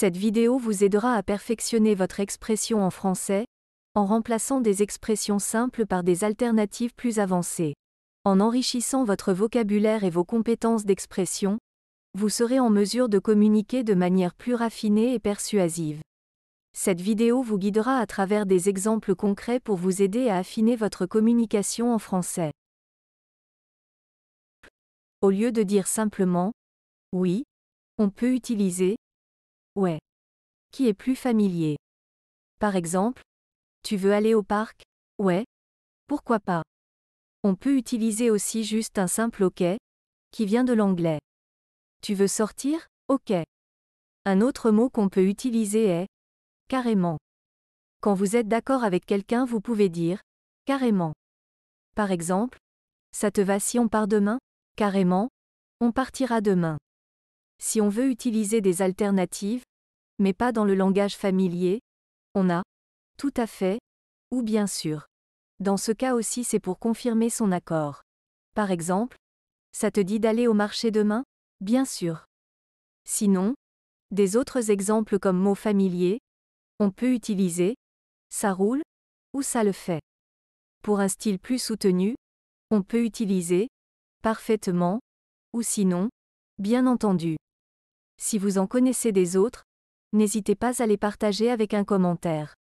Cette vidéo vous aidera à perfectionner votre expression en français, en remplaçant des expressions simples par des alternatives plus avancées. En enrichissant votre vocabulaire et vos compétences d'expression, vous serez en mesure de communiquer de manière plus raffinée et persuasive. Cette vidéo vous guidera à travers des exemples concrets pour vous aider à affiner votre communication en français. Au lieu de dire simplement ⁇ Oui ⁇ on peut utiliser ⁇ Ouais. Qui est plus familier. Par exemple, tu veux aller au parc Ouais. Pourquoi pas On peut utiliser aussi juste un simple OK, qui vient de l'anglais. Tu veux sortir OK. Un autre mot qu'on peut utiliser est carrément. Quand vous êtes d'accord avec quelqu'un, vous pouvez dire carrément. Par exemple, ça te va si on part demain Carrément, on partira demain. Si on veut utiliser des alternatives, mais pas dans le langage familier, on a, tout à fait, ou bien sûr. Dans ce cas aussi c'est pour confirmer son accord. Par exemple, ça te dit d'aller au marché demain Bien sûr. Sinon, des autres exemples comme mots familiers, on peut utiliser ça roule ou ça le fait. Pour un style plus soutenu, on peut utiliser parfaitement ou sinon, bien entendu. Si vous en connaissez des autres, N'hésitez pas à les partager avec un commentaire.